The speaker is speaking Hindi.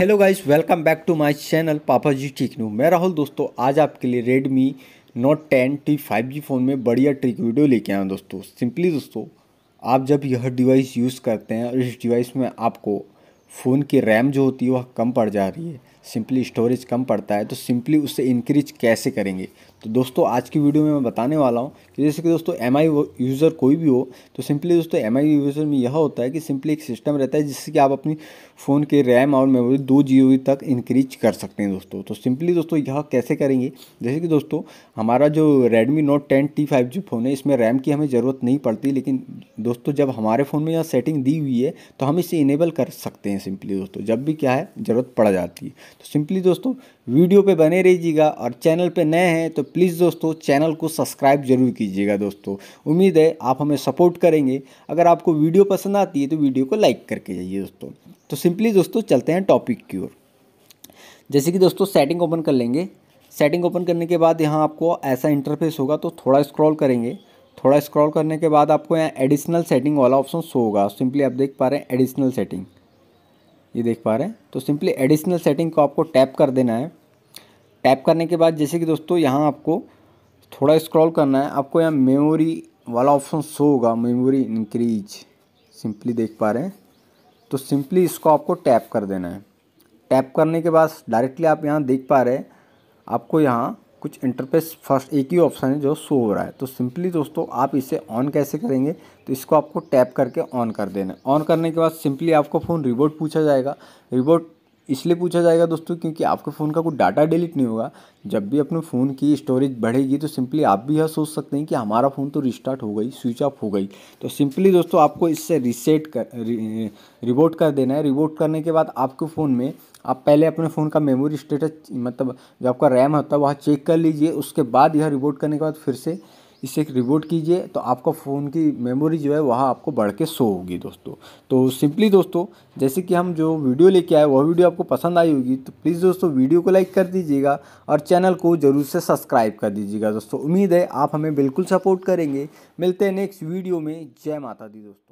hello guys welcome back to my channel पापा जी ठीक नू मैं राहुल दोस्तों आज आपके लिए Redmi Note ten T five G phone में बढ़िया ट्रिक वीडियो लेके आया दोस्तों सिंपली दोस्तों आप जब यह डिवाइस यूज़ करते हैं और इस डिवाइस में आपको फ़ोन की रैम जो होती है वह कम पड़ जा रही है सिंपली स्टोरेज कम पड़ता है तो सिंपली उससे इंक्रीज कैसे करेंगे तो दोस्तों आज की वीडियो में मैं बताने वाला हूँ कि जैसे कि दोस्तों एम आई यूज़र कोई भी हो तो सिंपली दोस्तों एम आई यूज़र में यह होता है कि सिंपली एक सिस्टम रहता है जिससे कि आप अपनी फ़ोन के रैम और मेमोरी दो जी तक इंक्रीज कर सकते हैं दोस्तों तो सिंपली दोस्तों यह कैसे करेंगे जैसे कि दोस्तों हमारा जो Redmi Note ten T five G phone है इसमें रैम की हमें ज़रूरत नहीं पड़ती लेकिन दोस्तों जब हमारे फ़ोन में यह सेटिंग दी हुई है तो हम इसे इनेबल कर सकते हैं सिंपली दोस्तों जब भी क्या है ज़रूरत पड़ जाती है तो सिंपली दोस्तों वीडियो पे बने रहिएगा और चैनल पे नए हैं तो प्लीज़ दोस्तों चैनल को सब्सक्राइब जरूर कीजिएगा दोस्तों उम्मीद है आप हमें सपोर्ट करेंगे अगर आपको वीडियो पसंद आती है तो वीडियो को लाइक करके जाइए दोस्तों तो सिंपली दोस्तों चलते हैं टॉपिक की ओर जैसे कि दोस्तों सेटिंग ओपन कर लेंगे सेटिंग ओपन करने के बाद यहाँ आपको ऐसा इंटरफेस होगा तो थोड़ा स्क्रॉल करेंगे थोड़ा स्क्रॉल करने के बाद आपको यहाँ एडिशनल सेटिंग वाला ऑप्शन शो होगा सिंपली आप देख पा रहे हैं एडिशनल सेटिंग ये देख पा रहे हैं तो सिंपली एडिशनल सेटिंग को आपको टैप कर देना है टैप करने के बाद जैसे कि दोस्तों यहाँ आपको थोड़ा स्क्रॉल करना है आपको यहाँ मेमोरी वाला ऑप्शन शो होगा मेमोरी इंक्रीज सिंपली देख पा रहे हैं तो सिंपली इसको आपको टैप कर देना है टैप करने के बाद डायरेक्टली आप यहाँ देख पा रहे हैं आपको यहाँ कुछ इंटरफेस फर्स्ट एक ही ऑप्शन है जो शो हो रहा है तो सिंपली दोस्तों आप इसे ऑन कैसे करेंगे तो इसको आपको टैप करके ऑन कर देना ऑन करने के बाद सिंपली आपको फ़ोन रिबोट पूछा जाएगा रिबोट इसलिए पूछा जाएगा दोस्तों क्योंकि आपके फ़ोन का कोई डाटा डिलीट नहीं होगा जब भी अपने फ़ोन की स्टोरेज बढ़ेगी तो सिंपली आप भी यह सोच सकते हैं कि हमारा फ़ोन तो रिस्टार्ट हो गई स्विच ऑफ हो गई तो सिंपली दोस्तों आपको इससे रिसेट कर रिबोट कर देना है रिबोट करने के बाद आपके फ़ोन में आप पहले अपने फ़ोन का मेमोरी स्टेटस मतलब जो आपका रैम होता है वह चेक कर लीजिए उसके बाद यह रिबोट करने के बाद फिर से इसे एक रिबूट कीजिए तो आपका फ़ोन की मेमोरी जो है वहाँ आपको बढ़ के शो होगी दोस्तों तो सिंपली दोस्तों जैसे कि हम जो वीडियो लेके आए वह वीडियो आपको पसंद आई होगी तो प्लीज़ दोस्तों वीडियो को लाइक कर दीजिएगा और चैनल को ज़रूर से सब्सक्राइब कर दीजिएगा दोस्तों उम्मीद है आप हमें बिल्कुल सपोर्ट करेंगे मिलते हैं नेक्स्ट वीडियो में जय माता दी दोस्तों